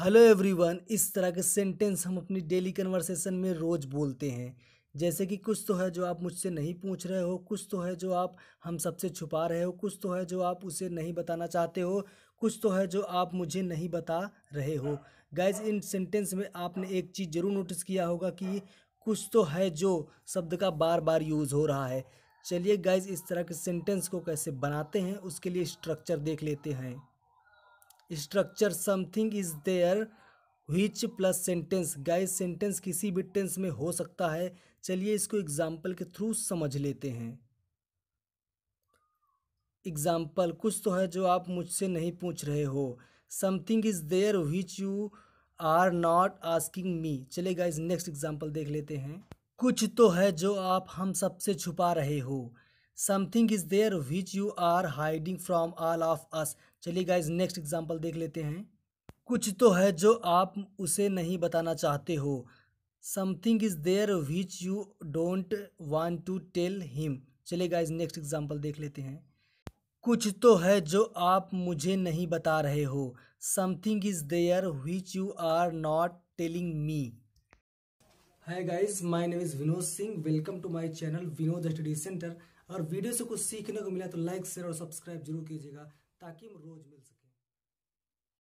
hello everyone इस तरह के सेंटेंस हम अपनी डेली कन्वर्सेशन में रोज़ बोलते हैं जैसे कि कुछ तो है जो आप मुझसे नहीं पूछ रहे हो कुछ तो है जो आप हम सबसे छुपा रहे हो कुछ तो है जो आप उसे नहीं बताना चाहते हो कुछ तो है जो आप मुझे नहीं बता रहे हो गाइज इन सेंटेंस में आपने एक चीज़ ज़रूर नोटिस किया होगा कि कुछ तो है जो शब्द का बार बार यूज़ हो रहा है चलिए गाइज इस तरह के सेंटेंस को कैसे बनाते हैं उसके लिए स्ट्रक्चर देख लेते हैं structure something is there which plus sentence guys sentence किसी भी टेंस में हो सकता है चलिए इसको एग्जाम्पल के थ्रू समझ लेते हैं एग्जाम्पल कुछ तो है जो आप मुझसे नहीं पूछ रहे हो something is there which you are not asking me चलिए गाइज नेक्स्ट एग्जाम्पल देख लेते हैं कुछ तो है जो आप हम सबसे छुपा रहे हो something is there which you are hiding from all of us चलिए गाइज नेक्स्ट एग्जाम्पल देख लेते हैं कुछ तो है जो आप उसे नहीं बताना चाहते हो something is there which you don't want to tell him चलिए गाइज नेक्स्ट एग्जाम्पल देख लेते हैं कुछ तो है जो आप मुझे नहीं बता रहे हो something is there which you are not telling me hi guys my name is Vinod Singh welcome to my channel Vinod study centre और वीडियो से कुछ सीखने को मिला तो लाइक शेयर और सब्सक्राइब जरूर कीजिएगा ताकि हम रोज मिल सके